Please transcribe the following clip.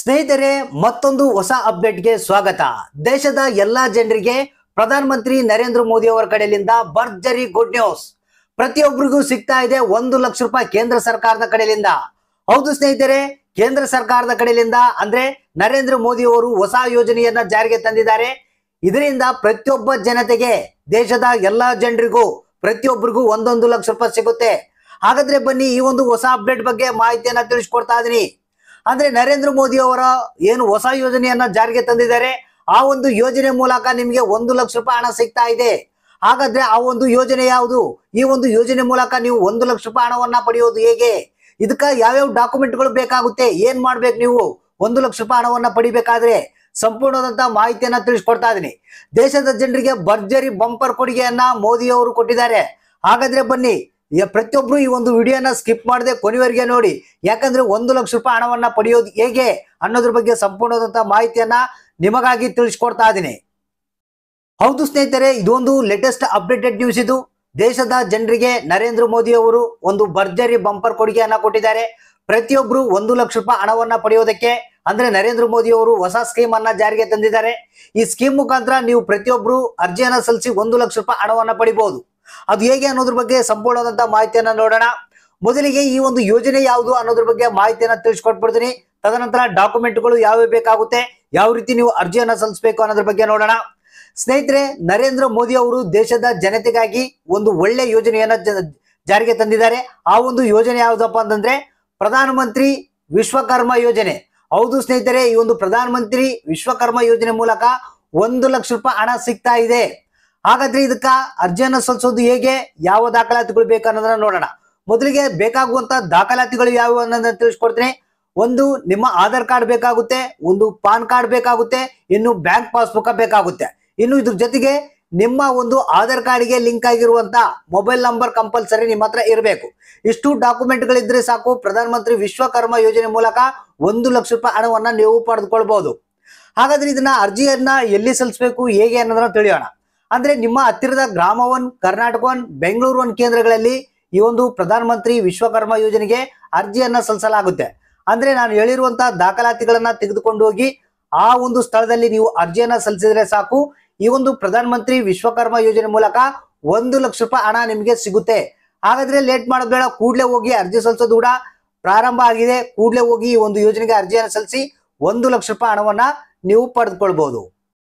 ಸ್ನೇಹಿತರೆ ಮತ್ತೊಂದು ಹೊಸ ಅಪ್ಡೇಟ್ಗೆ ಸ್ವಾಗತ ದೇಶದ ಎಲ್ಲಾ ಜನರಿಗೆ ಪ್ರಧಾನಮಂತ್ರಿ ನರೇಂದ್ರ ಮೋದಿ ಅವರ ಕಡೆಯಿಂದ ಭರ್ಜರಿ ಗುಡ್ ನ್ಯೂಸ್ ಪ್ರತಿಯೊಬ್ಬರಿಗೂ ಸಿಗ್ತಾ ಇದೆ ಒಂದು ಲಕ್ಷ ರೂಪಾಯಿ ಕೇಂದ್ರ ಸರ್ಕಾರದ ಕಡೆಯಿಂದ ಹೌದು ಸ್ನೇಹಿತರೆ ಕೇಂದ್ರ ಸರ್ಕಾರದ ಕಡೆಯಿಂದ ಅಂದ್ರೆ ನರೇಂದ್ರ ಮೋದಿ ಅವರು ಹೊಸ ಯೋಜನೆಯನ್ನ ಜಾರಿಗೆ ತಂದಿದ್ದಾರೆ ಇದರಿಂದ ಪ್ರತಿಯೊಬ್ಬ ಜನತೆಗೆ ದೇಶದ ಎಲ್ಲಾ ಜನರಿಗೂ ಪ್ರತಿಯೊಬ್ಬರಿಗೂ ಒಂದೊಂದು ಲಕ್ಷ ರೂಪಾಯಿ ಸಿಗುತ್ತೆ ಹಾಗಾದ್ರೆ ಬನ್ನಿ ಈ ಒಂದು ಹೊಸ ಅಪ್ಡೇಟ್ ಬಗ್ಗೆ ಮಾಹಿತಿಯನ್ನ ತಿಳಿಸ್ಕೊಡ್ತಾ ಇದೀನಿ ಅಂದ್ರೆ ನರೇಂದ್ರ ಮೋದಿ ಅವರ ಏನು ಹೊಸ ಯೋಜನೆಯನ್ನ ಜಾರಿಗೆ ತಂದಿದ್ದಾರೆ ಆ ಒಂದು ಯೋಜನೆ ಮೂಲಕ ನಿಮ್ಗೆ ಒಂದು ಲಕ್ಷ ರೂಪಾಯಿ ಹಣ ಸಿಗ್ತಾ ಇದೆ ಹಾಗಾದ್ರೆ ಆ ಒಂದು ಯೋಜನೆ ಯಾವುದು ಈ ಒಂದು ಯೋಜನೆ ಮೂಲಕ ನೀವು ಒಂದು ಲಕ್ಷ ರೂಪಾಯಿ ಹಣವನ್ನ ಪಡೆಯೋದು ಹೇಗೆ ಇದಕ್ಕ ಯಾವ್ಯಾವ ಡಾಕ್ಯುಮೆಂಟ್ಗಳು ಬೇಕಾಗುತ್ತೆ ಏನ್ ಮಾಡ್ಬೇಕು ನೀವು ಒಂದು ಲಕ್ಷ ರೂಪಾಯಿ ಹಣವನ್ನ ಪಡಿಬೇಕಾದ್ರೆ ಸಂಪೂರ್ಣವಾದಂತಹ ಮಾಹಿತಿಯನ್ನ ತಿಳಿಸ್ಕೊಡ್ತಾ ಇದೀನಿ ದೇಶದ ಜನರಿಗೆ ಭರ್ಜರಿ ಬಂಪರ್ ಕೊಡುಗೆಯನ್ನ ಮೋದಿ ಅವರು ಕೊಟ್ಟಿದ್ದಾರೆ ಹಾಗಾದ್ರೆ ಬನ್ನಿ ಪ್ರತಿಯೊಬ್ರು ಈ ಒಂದು ವಿಡಿಯೋನ ಸ್ಕಿಪ್ ಮಾಡದೆ ಕೊನೆವರೆಗೆ ನೋಡಿ ಯಾಕಂದ್ರೆ ಒಂದು ಲಕ್ಷ ರೂಪಾಯಿ ಹಣವನ್ನ ಪಡೆಯೋದು ಹೇಗೆ ಅನ್ನೋದ್ರ ಬಗ್ಗೆ ಸಂಪೂರ್ಣವಾದಂತಹ ಮಾಹಿತಿಯನ್ನ ನಿಮಗಾಗಿ ತಿಳಿಸ್ಕೊಡ್ತಾ ಇದ್ದೀನಿ ಹೌದು ಸ್ನೇಹಿತರೆ ಇದೊಂದು ಲೇಟೆಸ್ಟ್ ಅಪ್ಡೇಟೆಡ್ ನ್ಯೂಸ್ ಇದು ದೇಶದ ಜನರಿಗೆ ನರೇಂದ್ರ ಮೋದಿ ಅವರು ಒಂದು ಭರ್ಜರಿ ಬಂಪರ್ ಕೊಡುಗೆಯನ್ನ ಕೊಟ್ಟಿದ್ದಾರೆ ಪ್ರತಿಯೊಬ್ರು ಒಂದು ಲಕ್ಷ ರೂಪಾಯಿ ಹಣವನ್ನ ಪಡೆಯೋದಕ್ಕೆ ಅಂದ್ರೆ ನರೇಂದ್ರ ಮೋದಿ ಅವರು ಹೊಸ ಸ್ಕೀಮ್ ಅನ್ನ ಜಾರಿಗೆ ತಂದಿದ್ದಾರೆ ಈ ಸ್ಕೀಮ್ ಮುಖಾಂತರ ನೀವು ಪ್ರತಿಯೊಬ್ರು ಅರ್ಜಿಯನ್ನ ಸಲ್ಲಿಸಿ ಒಂದು ಲಕ್ಷ ರೂಪಾಯಿ ಹಣವನ್ನ ಪಡಿಬಹುದು ಅದು ಹೇಗೆ ಅನ್ನೋದ್ರ ಬಗ್ಗೆ ಸಂಪೂರ್ಣವಾದಂತಹ ಮಾಹಿತಿಯನ್ನ ನೋಡೋಣ ಮೊದಲಿಗೆ ಈ ಒಂದು ಯೋಜನೆ ಯಾವುದು ಅನ್ನೋದ್ರ ಬಗ್ಗೆ ಮಾಹಿತಿಯನ್ನ ತಿಳಿಸ್ಕೊಟ್ಬಿಡ್ತೀನಿ ತದನಂತರ ಡಾಕ್ಯುಮೆಂಟ್ಗಳು ಯಾವ್ಯಾವ ಬೇಕಾಗುತ್ತೆ ಯಾವ ರೀತಿ ನೀವು ಅರ್ಜಿಯನ್ನ ಸಲ್ಲಿಸಬೇಕು ಅನ್ನೋದ್ರ ಬಗ್ಗೆ ನೋಡೋಣ ಸ್ನೇಹಿತರೆ ನರೇಂದ್ರ ಮೋದಿ ಅವರು ದೇಶದ ಜನತೆಗಾಗಿ ಒಂದು ಒಳ್ಳೆ ಯೋಜನೆಯನ್ನ ಜಾರಿಗೆ ತಂದಿದ್ದಾರೆ ಆ ಒಂದು ಯೋಜನೆ ಯಾವ್ದಪ್ಪ ಅಂತಂದ್ರೆ ಪ್ರಧಾನಮಂತ್ರಿ ವಿಶ್ವಕರ್ಮ ಯೋಜನೆ ಹೌದು ಸ್ನೇಹಿತರೆ ಈ ಒಂದು ಪ್ರಧಾನಮಂತ್ರಿ ವಿಶ್ವಕರ್ಮ ಯೋಜನೆ ಮೂಲಕ ಒಂದು ಲಕ್ಷ ರೂಪಾಯಿ ಹಣ ಸಿಗ್ತಾ ಇದೆ ಹಾಗಾದ್ರೆ ಇದಕ್ಕ ಅರ್ಜಿಯನ್ನು ಸಲ್ಲಿಸೋದು ಹೇಗೆ ಯಾವ ದಾಖಲಾತಿಗಳು ಬೇಕು ಅನ್ನೋದನ್ನ ನೋಡೋಣ ಮೊದಲಿಗೆ ಬೇಕಾಗುವಂತ ದಾಖಲಾತಿಗಳು ಯಾವುವು ಅನ್ನೋದನ್ನ ತಿಳಿಸ್ಕೊಡ್ತೀನಿ ಒಂದು ನಿಮ್ಮ ಆಧಾರ್ ಕಾರ್ಡ್ ಬೇಕಾಗುತ್ತೆ ಒಂದು ಪಾನ್ ಕಾರ್ಡ್ ಬೇಕಾಗುತ್ತೆ ಇನ್ನು ಬ್ಯಾಂಕ್ ಪಾಸ್ಬುಕ್ ಬೇಕಾಗುತ್ತೆ ಇನ್ನು ಇದ್ರ ಜೊತೆಗೆ ನಿಮ್ಮ ಒಂದು ಆಧಾರ್ ಕಾರ್ಡ್ಗೆ ಲಿಂಕ್ ಆಗಿರುವಂತ ಮೊಬೈಲ್ ನಂಬರ್ ಕಂಪಲ್ಸರಿ ನಿಮ್ಮ ಹತ್ರ ಇರಬೇಕು ಇಷ್ಟು ಗಳಿದ್ರೆ ಸಾಕು ಪ್ರಧಾನಮಂತ್ರಿ ವಿಶ್ವಕರ್ಮ ಯೋಜನೆ ಮೂಲಕ ಒಂದು ಲಕ್ಷ ರೂಪಾಯಿ ಹಣವನ್ನ ನೀವು ಪಡೆದುಕೊಳ್ಬಹುದು ಹಾಗಾದ್ರೆ ಇದನ್ನ ಅರ್ಜಿಯನ್ನ ಎಲ್ಲಿ ಸಲ್ಲಿಸಬೇಕು ಹೇಗೆ ಅನ್ನೋದನ್ನ ತಿಳಿಯೋಣ ಅಂದ್ರೆ ನಿಮ್ಮ ಹತ್ತಿರದ ಗ್ರಾಮ one Karnataka one Bengaluru one ಕೇಂದ್ರಗಳಲ್ಲಿ ಈ ಒಂದು ಪ್ರಧಾನಮಂತ್ರಿ ವಿಶ್ವಕರ್ಮ ಯೋಜನೆಗೆ ಅರ್ಜಿಯನ್ನ ಸಲ್ಲಿಸಲಾಗುತ್ತೆ ಅಂದ್ರೆ ನಾನು ಹೇಳಿರುವಂತ ದಾಖಲಾತಿಗಳನ್ನ ತೆಗೆದುಕೊಂಡು ಹೋಗಿ ಆ ಒಂದು ಸ್ಥಳದಲ್ಲಿ ನೀವು ಅರ್ಜಿಯನ್ನ ಸಲ್ಲಿಸಿದ್ರೆ ಸಾಕು ಈ ಒಂದು ಪ್ರಧಾನಮಂತ್ರಿ ವಿಶ್ವಕರ್ಮ ಯೋಜನೆ ಮೂಲಕ ಒಂದು ಲಕ್ಷ ರೂಪಾಯಿ ಹಣ ನಿಮಗೆ ಸಿಗುತ್ತೆ ಹಾಗಾದ್ರೆ ಲೇಟ್ ಬೇಡ ಕೂಡ್ಲೆ ಹೋಗಿ ಅರ್ಜಿ ಸಲ್ಲಿಸೋದು ಕೂಡ ಪ್ರಾರಂಭ ಆಗಿದೆ ಕೂಡಲೇ ಹೋಗಿ ಈ ಒಂದು ಯೋಜನೆಗೆ ಅರ್ಜಿಯನ್ನು ಸಲ್ಲಿಸಿ ಒಂದು ಲಕ್ಷ ರೂಪಾಯಿ ಹಣವನ್ನ ನೀವು ಪಡೆದುಕೊಳ್ಬಹುದು